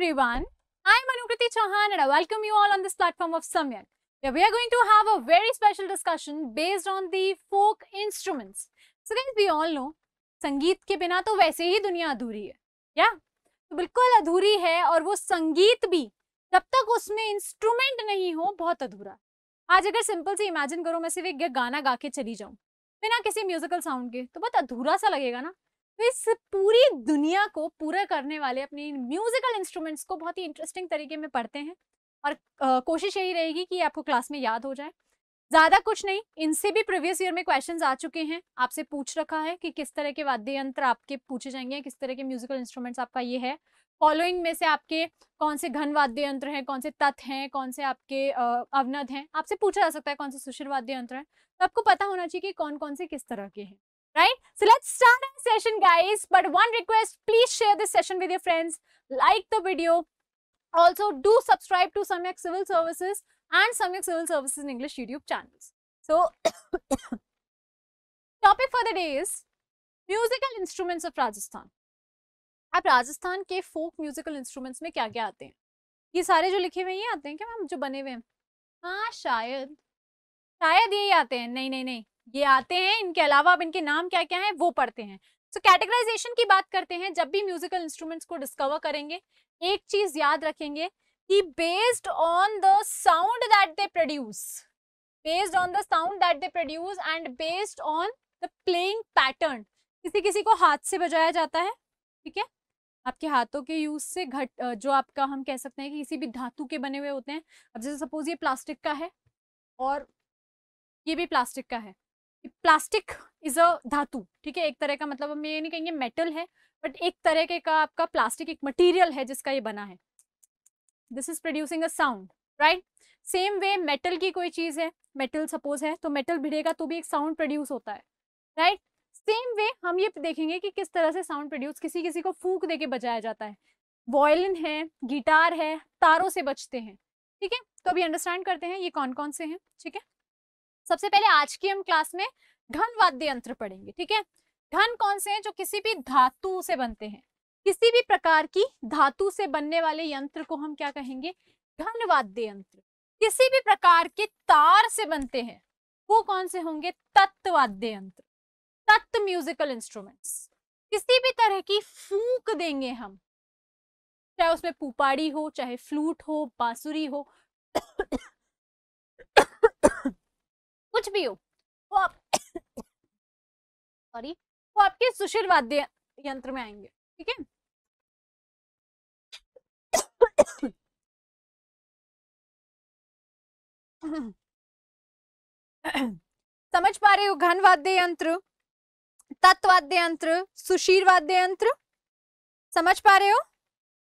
everyone. i am Anukriti Chauhan and I welcome you all on this platform of Samyak. yeah, we are going to have a very special discussion based on the folk instruments. So guys, we all know, संगीत के बिना तो वैसे ही दुनिया अधूरी है yeah तो बिल्कुल अधूरी है और वो संगीत भी जब तक उसमें instrument नहीं हो बहुत अधूरा आज अगर simple से imagine करो मैं सिर्फ एक गाना गा के चली जाऊँ बिना किसी म्यूजिकल साउंड के तो बहुत अधूरा सा लगेगा ना तो इस पूरी दुनिया को पूरा करने वाले अपने म्यूजिकल इंस्ट्रूमेंट्स को बहुत ही इंटरेस्टिंग तरीके में पढ़ते हैं और आ, कोशिश यही रहेगी कि आपको क्लास में याद हो जाए ज़्यादा कुछ नहीं इनसे भी प्रीवियस ईयर में क्वेश्चंस आ चुके हैं आपसे पूछ रखा है कि किस तरह के वाद्य यंत्र आपके पूछे जाएंगे किस तरह के म्यूजिकल इंस्ट्रूमेंट्स आपका ये है फॉलोइंग में से आपके कौन से घन वाद्य यंत्र हैं कौन से तथ हैं कौन से आपके अवनद हैं आपसे पूछा जा सकता है कौन से सुशीर वाद्य यंत्र हैं तो आपको पता होना चाहिए कि कौन कौन से किस तरह के हैं So let's start our session guys. But one request, please share this session with your friends. Like the video. Also do subscribe to Samyak Civil Services and Samyak Civil Services in English YouTube channels. So topic for the day is musical instruments of Rajasthan. आप राजस्थान के फोक musical instruments में क्या क्या आते हैं ये सारे जो लिखे हुए ये आते हैं क्या मैम जो बने हुए हैं हाँ शायद शायद ही आते हैं नहीं नहीं नहीं ये आते हैं इनके अलावा अब इनके नाम क्या क्या हैं वो पढ़ते हैं सो so, कैटेगराइजेशन की बात करते हैं जब भी म्यूजिकल इंस्ट्रूमेंट्स को डिस्कवर करेंगे एक चीज याद रखेंगे कि based on the sound that they produce based on the sound that they produce and based on the playing pattern किसी किसी को हाथ से बजाया जाता है ठीक है आपके हाथों के यूज से घट जो आपका हम कह सकते हैं कि किसी भी धातु के बने हुए होते हैं अब जैसे सपोज ये प्लास्टिक का है और ये भी प्लास्टिक का है प्लास्टिक इज अ धातु ठीक है एक तरह का मतलब हम ये नहीं कहेंगे मेटल है बट एक तरह के का आपका प्लास्टिक एक मटेरियल है जिसका ये बना है this is producing a sound right same way metal की कोई चीज है मेटल सपोज है तो मेटल भिड़ेगा तो भी एक साउंड प्रोड्यूस होता है राइट सेम वे हम ये देखेंगे कि किस तरह से साउंड प्रोड्यूस किसी किसी को फूक दे के बजाया जाता है वॉयलिन है गिटार है तारों से बचते हैं ठीक है तो अभी अंडरस्टैंड करते हैं ये कौन कौन से हैं ठीक है सबसे पहले आज की हम क्लास में घन वाद्य यंत्र पढ़ेंगे ठीक है घन कौन से हैं जो किसी भी धातु से बनते हैं किसी भी प्रकार की धातु से बनने वाले यंत्र को हम क्या कहेंगे घन वाद्य यंत्र किसी भी प्रकार के तार से बनते हैं वो कौन से होंगे तत्वाद्य यंत्र तत्व म्यूजिकल इंस्ट्रूमेंट्स किसी भी तरह की फूक देंगे हम चाहे उसमें पुपाड़ी हो चाहे फ्लूट हो बांसुरी हो कुछ भी हो वो आप सॉरी वो आपके सुशील वाद्य यंत्र में आएंगे ठीक है समझ पा रहे हो घन वाद्य यंत्र तत्वाद्य यंत्र सुशीर वाद्य यंत्र समझ पा रहे हो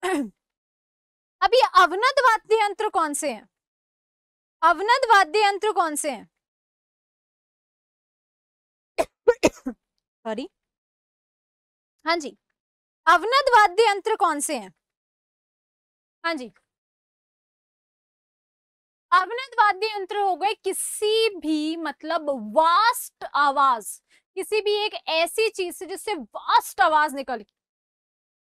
अब ये वाद्य यंत्र कौन से हैं अवनद वाद्य यंत्र कौन से हैं सॉरी हाँ जी अवनद वाद्य यंत्र कौन से हैं हाँ जी अवनद वाद्य यंत्र हो गए किसी भी मतलब वास्ट आवाज किसी भी एक ऐसी चीज से जिससे वास्ट आवाज निकल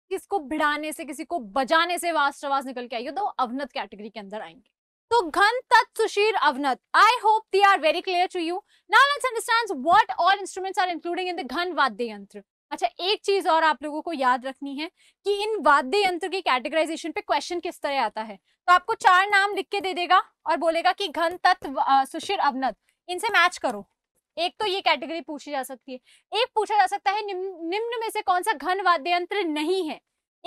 किसको भिड़ाने से किसी को बजाने से वास्ट आवाज निकल के आई हो तो अवनत कैटेगरी के अंदर आएंगे So Ghan Tat Sushir Avnat. I hope they are very clear to you. Now let's understand what all instruments are including in the Ghan Vadya Yantra. अच्छा एक चीज और आप लोगों को याद रखनी है कि इन वाद्य यंत्र की कैटेगराइजेशन पे क्वेश्चन किस तरह आता है तो आपको चार नाम लिख के दे देगा और बोलेगा कि घन तत्व सुशिर अवनत इनसे मैच करो एक तो ये कैटेगरी पूछी जा सकती है एक पूछा जा सकता है निम्न में से कौन सा घन वाद्य यंत्र नहीं है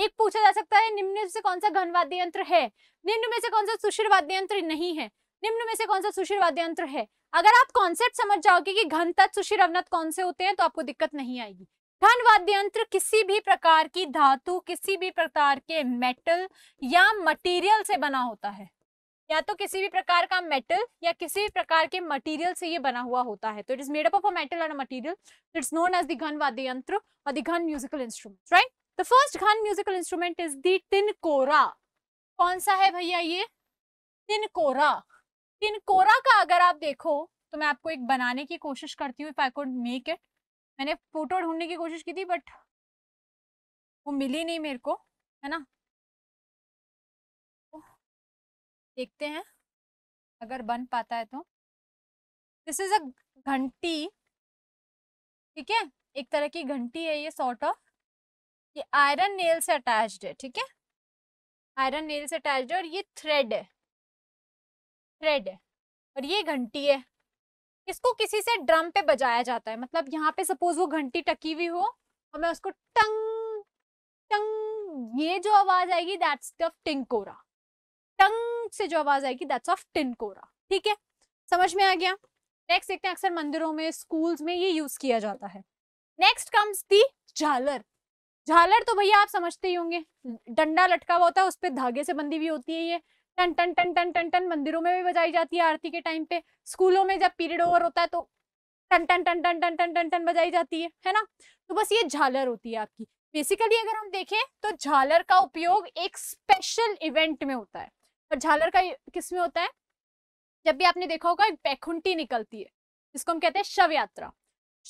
एक पूछा जा सकता है निम्न में से कौन सा घन वाद्य यंत्र है निम्न में से कौन सा सुशीर वाद्य यंत्र नहीं है निम्न में से कौन सा सुशीर वाद्य यंत्र है अगर आप कॉन्सेप्ट समझ जाओगे कि घन तत् सुशीर अवनत कौन से होते हैं तो आपको दिक्कत नहीं आएगी घन वाद्य यंत्र किसी भी प्रकार की धातु किसी भी प्रकार के मेटल या मटेरियल से बना होता है या तो किसी भी प्रकार का मेटल या किसी भी प्रकार के मटेरियल से ये बना हुआ होता है तो it is made up of a metal and a material it's known as the ghan vadya yantra और the ghan musical instrument right the first ghan musical instrument is the tinkora कौन सा है भैया ये तिनकोरा तिनकोरा का अगर आप देखो तो मैं आपको एक बनाने की कोशिश करती हूँ if I could make it मैंने फोटो ढूंढने की कोशिश की थी बट वो मिली नहीं मेरे को है ना देखते हैं अगर बन पाता है तो दिस इज अ घंटी ठीक है एक तरह की घंटी है ये सॉर्ट ऑफ ये आयरन नेल से अटैच्ड है ठीक है आयरन नेल से अटैच्ड है और ये थ्रेड है थ्रेड है और ये घंटी है इसको किसी से ड्रम पे बजाया जाता है मतलब यहाँ पे सपोज वो घंटी टकी हुई हो और मैं उसको टंग टंग ये जो आवाज आएगी दैट्स ऑफ टिंकोरा टंग से जो आवाज आएगी दैट्स ऑफ टिंकोरा ठीक है समझ में आ गया नेक्स्ट देखते हैं अक्सर मंदिरों में स्कूल्स में ये यूज किया जाता है नेक्स्ट कम्स दी झालर झालर तो भैया आप समझते ही होंगे डंडा लटका हुआ होता है उस पर धागे से बंदी भी होती है ये टन टन टन टन टन टन मंदिरों में भी बजाई जाती है आरती के टाइम पे स्कूलों में जब पीरियड ओवर होता है तो टन टन टन टन टन टन टन टन बजाई जाती है है ना तो बस ये झालर होती है आपकी बेसिकली अगर हम देखें तो झालर का उपयोग एक स्पेशल इवेंट में होता है और झालर का किस में होता है जब भी आपने देखा होगा एक बैखुंटी निकलती है जिसको हम कहते हैं शव यात्रा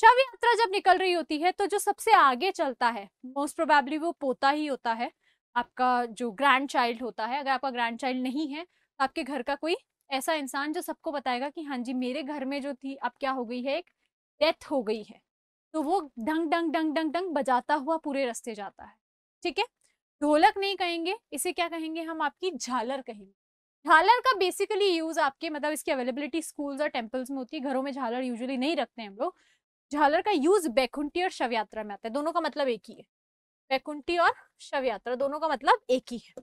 शव यात्रा जब निकल रही होती है तो जो सबसे आगे चलता है मोस्ट प्रोबेबली वो पोता ही होता है आपका जो ग्रैंड चाइल्ड होता है अगर आपका ग्रैंड चाइल्ड नहीं है तो आपके घर का कोई ऐसा इंसान जो सबको बताएगा कि हाँ जी मेरे घर में जो थी अब क्या हो गई है एक डेथ हो गई है तो वो ढंग ढंग ढंग ढंग ढंग बजाता हुआ पूरे रास्ते जाता है ठीक है ढोलक नहीं कहेंगे इसे क्या कहेंगे हम आपकी झालर कहेंगे झालर का बेसिकली यूज आपके मतलब इसकी अवेलेबिलिटी स्कूल्स और टेम्पल्स में होती है घरों में झालर यूजुअली नहीं रखते हैं हम लोग झालर का यूज बैकुंठी और शव यात्रा में आता है दोनों का मतलब एक ही है बैकुंठी और शव यात्रा दोनों का मतलब एक ही है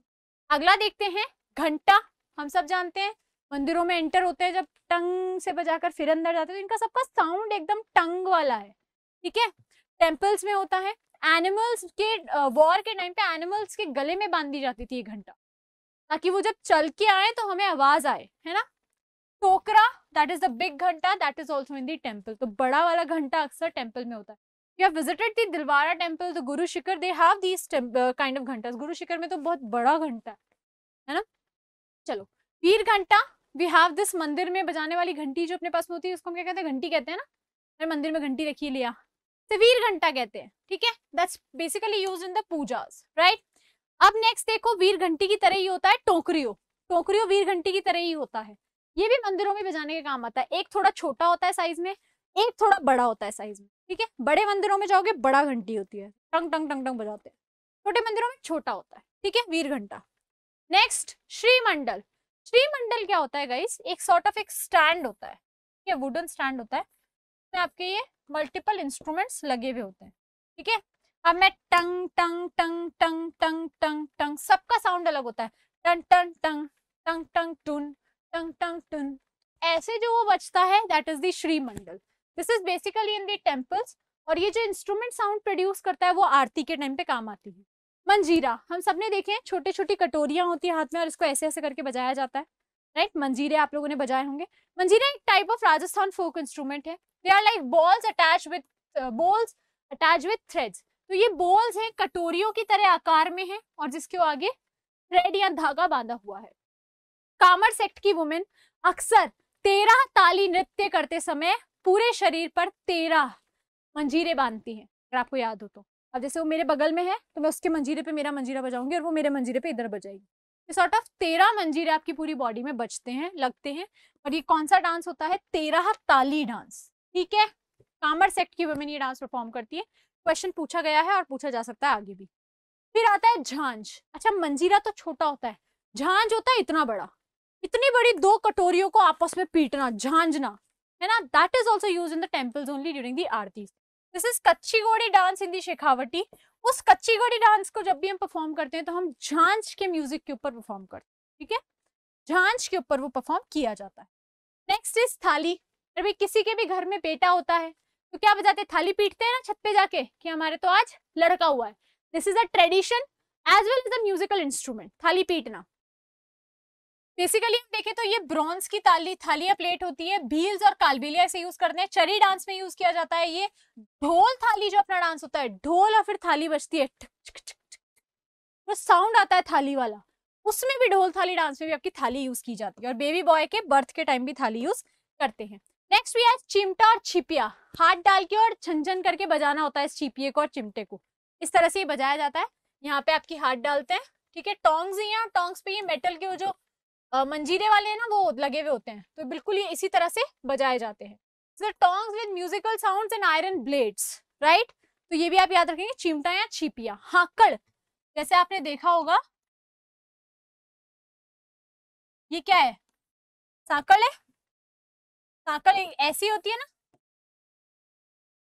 अगला देखते हैं घंटा हम सब जानते हैं मंदिरों में एंटर होते हैं जब टंग से बजाकर फिर अंदर जाते हैं तो इनका सबका साउंड एकदम टंग वाला है ठीक है टेम्पल्स में होता है एनिमल्स के वॉर के टाइम पे एनिमल्स के गले में बांध दी जाती थी ये घंटा ताकि वो जब चल के आए तो हमें आवाज आए है ना tokra that is the big ghanta that is also in the temple तो बड़ा वाला घंटा अक्सर टेम्पल में होता है you have visited the Dilwara temple तो Guru Shikhar they have these kind of ghanta Guru शिखर में तो बहुत बड़ा घंटा है ना चलो पीर घंटा वी हैव दिस मंदिर में बजाने वाली घंटी जो अपने पास में होती है उसको हम क्या कहते हैं घंटी कहते हैं ना अरे मंदिर में घंटी रखी लिया तो वीर घंटा कहते हैं ठीक है that's basically use in the pujas right अब नेक्स्ट देखो वीर घंटी की तरह ही होता है टोकरियो टोकरियो वीर घंटी की तरह ही होता है ये भी मंदिरों में बजाने के काम आता है एक थोड़ा छोटा होता है साइज में एक थोड़ा बड़ा होता है साइज में ठीक है बड़े मंदिरों में जाओगे बड़ा घंटी होती है टंग टंग टंग टंग बजाते हैं छोटे मंदिरों में छोटा होता है ठीक है वीर घंटा नेक्स्ट श्रीमंडल श्रीमंडल क्या होता है गाइस एक सॉर्ट ऑफ एक स्टैंड होता है ठीक है वुडन स्टैंड होता है इसमें आपके ये मल्टीपल इंस्ट्रूमेंट्स लगे हुए होते हैं ठीक है अब मैं टंग टंग टंग टंग टंग टंग टंग सबका साउंड अलग होता है टन टन टंग टंग टंग टून टंग टंग टन ऐसे जो वो बचता है that is the mandal this is basically in the temples और ये जो इंस्ट्रूमेंट साउंड प्रोड्यूस करता है वो आरती के टाइम पे काम आती है मंजीरा हम सबने देखे हैं छोटी छोटी कटोरियां होती है हाथ में और इसको ऐसे ऐसे करके बजाया जाता है राइट right? मंजीरे आप लोगों ने बजाए होंगे मंजीरा एक type of Rajasthan folk instrument है they are like balls attach with balls attach with threads तो ये बॉल्स हैं कटोरियों की तरह आकार में हैं और जिसके आगे थ्रेड या धागा बांधा हुआ है कामर्स एक्ट की वुमेन अक्सर तेरह ताली नृत्य करते समय पूरे शरीर पर तेरह मंजीरे बांधती है अगर आपको याद हो तो अब जैसे वो मेरे बगल में है तो मैं उसके मंजीरे पे मेरा मंजीरा बजाऊंगी और वो मेरे मंजीरे पे इधर बजाएगी सॉर्ट ऑफ तेरह मंजीरे आपकी पूरी बॉडी में बचते हैं लगते हैं और ये कौन सा डांस होता है तेरह ताली डांस ठीक है कामर सेक्ट की वुमेन ये डांस परफॉर्म करती है क्वेश्चन पूछा गया है और पूछा जा सकता है आगे भी फिर आता है झांझ अच्छा मंजीरा तो छोटा होता है झांझ होता है इतना बड़ा इतनी बड़ी दो कटोरियों को आपस में पीटना झांझना है ना that is also use in the temples only during the aarti this is Kachchhi Ghodi dance इन दी शेखावटी उस कच्ची घोड़ी डांस को जब भी हम परफॉर्म करते हैं तो हम झांझ के म्यूजिक के ऊपर परफॉर्म करते हैं ठीक है झांझ के ऊपर वो परफॉर्म किया जाता है नेक्स्ट इज थाली अभी किसी के भी घर में बेटा होता है तो क्या बजाते थाली पीटते हैं ना छत पे जाके कि हमारे तो आज लड़का हुआ है this is a tradition as well as a musical instrument thali पीटना बेसिकली हम देखें तो ये ब्रॉन्ज की ताली थालिया प्लेट होती है भील्स और कालबेलिया इसे यूज करते हैं चरी डांस में यूज किया जाता है ये ढोल थाली जो अपना डांस होता है ढोल और फिर थाली बजती है तो साउंड आता है थाली वाला उसमें भी ढोल थाली डांस में भी आपकी थाली यूज की जाती है और बेबी बॉय के बर्थ के टाइम भी थाली यूज करते हैं नेक्स्ट भी है चिमटा और छिपिया हाथ डाल के और छंझन करके बजाना होता है इस छिपिए को और चिमटे को इस तरह से ये बजाया जाता है यहाँ पे आपकी हाथ डालते हैं ठीक है टोंग्स ही हैं और टोंग्स पे ये मेटल के वो जो मंजीरे वाले हैं ना वो लगे हुए होते हैं तो बिल्कुल ये इसी तरह से बजाए जाते हैं the tongs with musical sounds and iron blades right तो ये भी आप याद रखेंगे चिमटा या छिपिया हाकड़ जैसे आपने देखा होगा ये क्या है साकड़ है साकड़ ऐसी होती है ना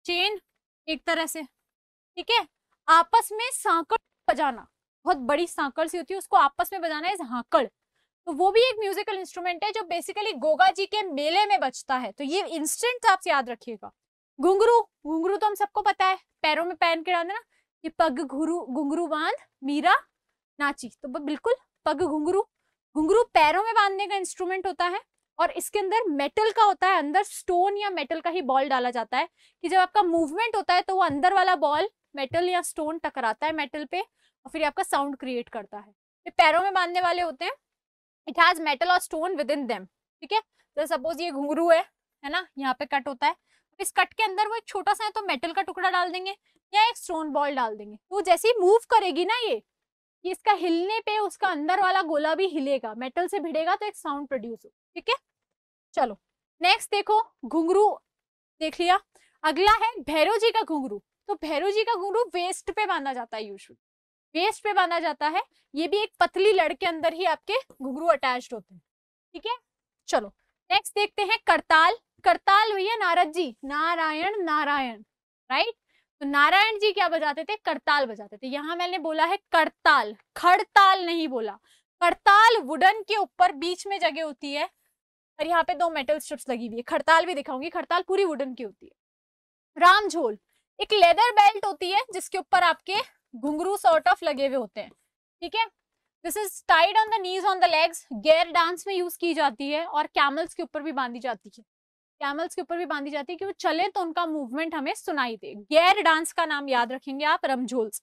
चेन एक तरह से ठीक है आपस में सांकड़ बजाना बहुत बड़ी सांकड़ सी होती है उसको आपस में बजाना है हाकड़ तो वो भी एक म्यूजिकल इंस्ट्रूमेंट है जो बेसिकली गोगा जी के मेले में बचता है तो ये इंस्टेंट आप याद रखिएगा घुंगरू घुंगरू तो हम सबको पता है पैरों में पहन के देना ये पग घुरू घुंगरू बांध मीरा नाची तो बिल्कुल पग घुंगरू घुंगरू पैरों में बांधने का इंस्ट्रूमेंट होता है और इसके अंदर मेटल का होता है अंदर स्टोन या मेटल का ही बॉल डाला जाता है कि जब आपका मूवमेंट होता है तो वो अंदर वाला बॉल मेटल या स्टोन टकराता है मेटल पे और फिर आपका साउंड क्रिएट करता है ये पैरों में बांधने वाले होते हैं इट हैज मेटल और स्टोन विद इन देम ठीक है तो सपोज ये घुंगरू है है ना यहाँ पे कट होता है इस कट के अंदर वो एक छोटा सा है तो मेटल का टुकड़ा डाल देंगे या एक स्टोन बॉल डाल देंगे तो जैसे ही मूव करेगी ना ये कि इसका हिलने पे उसका अंदर वाला गोला भी हिलेगा मेटल से भिड़ेगा तो एक साउंड प्रोड्यूस हो ठीक है चलो नेक्स्ट देखो घुंगरू देख लिया अगला है भैरव जी का घुंगरू तो भैरव जी का घुंगरू वेस्ट पे बांधा जाता है यूजुअली वेस्ट पे बांधा जाता है ये भी एक पतली लड़ के अंदर ही आपके घुघरू अटैच होते हैं ठीक है चलो नेक्स्ट देखते हैं करताल करताल भैया नारद जी नारायण नारायण राइट तो नारायण जी क्या बजाते थे करताल बजाते थे यहाँ मैंने बोला है करताल खड़ताल नहीं बोला करताल वुडन के ऊपर बीच में जगह होती है और यहाँ पे दो मेटल स्ट्रिप्स लगी हुई है खड़ताल भी दिखाऊंगी खड़ताल पूरी वुडन की होती है रामझोल एक लेदर बेल्ट होती है जिसके ऊपर आपके घुंगरू सॉर्ट ऑफ लगे हुए होते हैं ठीक है this is tied on the knees on the legs Gair dance में यूज की जाती है और कैमल्स के ऊपर भी बांधी जाती है कैमल्स के ऊपर भी बांधी जाती है कि वो चले तो उनका मूवमेंट हमें सुनाई दे गेयर डांस का नाम याद रखेंगे आप ramjhols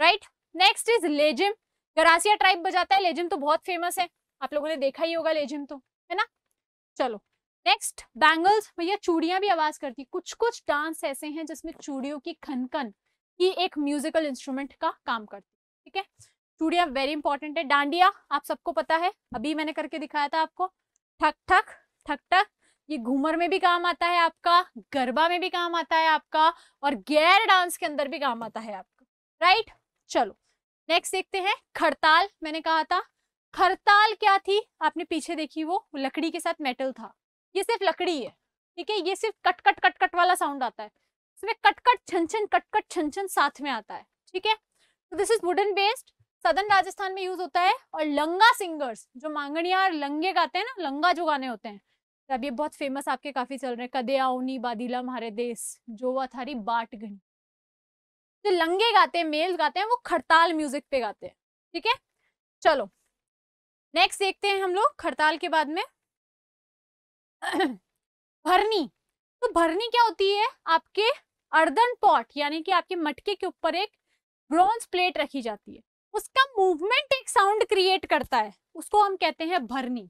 right next is lezim Garasia tribe बजाता है लेजिम तो बहुत फेमस है आप लोगों ने देखा ही होगा लेजिम तो है ना चलो नेक्स्ट बैंगल्स भैया चूड़ियां भी आवाज करती कुछ कुछ डांस ऐसे हैं जिसमें चूड़ियों की खनकन कि एक म्यूजिकल इंस्ट्रूमेंट का काम करती ठीक है चूड़िया वेरी इंपॉर्टेंट है डांडिया आप सबको पता है अभी मैंने करके दिखाया था आपको ठक ठक ठक ठक ये घूमर में भी काम आता है आपका गरबा में भी काम आता है आपका और गैर डांस के अंदर भी काम आता है आपका राइट चलो नेक्स्ट देखते हैं खड़ताल मैंने कहा था खड़ताल क्या थी आपने पीछे देखी वो लकड़ी के साथ मेटल था ये सिर्फ लकड़ी है ठीक है ये सिर्फ कट कट कट कट वाला साउंड आता है इसमें कटकट छन कटकट छन साथ में आता है ठीक है तो this is wooden based southern Rajasthan में यूज होता है और लंगा सिंगर्स जो मांगणिया और लंगे गाते हैं ना लंगा जो गाने होते हैं तो अब ये बहुत फेमस आपके काफी चल रहे हैं कदे आउनी बादीला मारे देश जोवा थारी बाट गणी जो लंगे गाते हैं मेल गाते हैं वो खड़ताल म्यूजिक पे गाते हैं ठीक है चलो नेक्स्ट देखते हैं हम लोग खड़ताल के बाद में भरनी तो भरनी क्या होती है आपके अर्दन पॉट यानी कि आपके मटके के ऊपर एक ब्रॉन्ज प्लेट रखी जाती है उसका मूवमेंट एक साउंड क्रिएट करता है उसको हम कहते हैं भरनी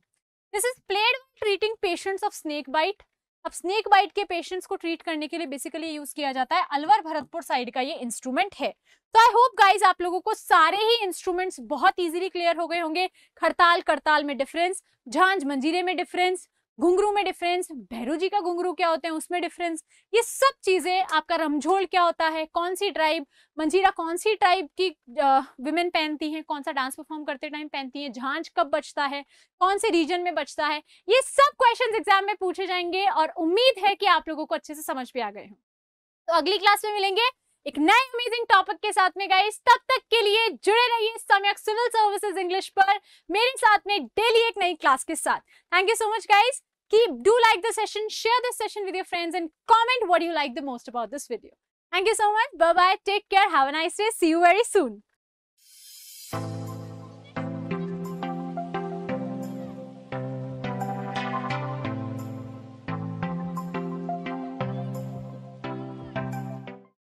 this is played treating patients of snake bite अब स्नेक बाइट के पेशेंट्स को ट्रीट करने के लिए बेसिकली यूज किया जाता है अलवर भरतपुर साइड का ये इंस्ट्रूमेंट है तो आई होप गाइज आप लोगों को सारे ही इंस्ट्रूमेंट्स बहुत इजीली क्लियर हो गए होंगे खड़ताल करताल में डिफरेंस झांझ मंजीरे में डिफरेंस घुंघरू में डिफरेंस भैरू जी का घुंघरू क्या होते हैं उसमें डिफरेंस ये सब चीजें आपका रमझोल क्या होता है कौन सी ट्राइब मंजीरा कौन सी ट्राइब की विमेन पहनती हैं कौन सा डांस परफॉर्म करते टाइम पहनती हैं झांझ कब बचता है कौन से रीजन में बचता है ये सब क्वेश्चन एग्जाम में पूछे जाएंगे और उम्मीद है कि आप लोगों को अच्छे से समझ भी आ गए हो तो अगली क्लास में मिलेंगे एक नए अमेजिंग टॉपिक के साथ में गाइस तब तक के लिए जुड़े रहिए सम्यक सिविल सर्विसेज इंग्लिश पर मेरे साथ में डेली एक नई क्लास के साथ thank you so much guys keep do like the session share the session with your friends and comment what you like the most about this video thank you so much bye bye take care have a nice day see you very soon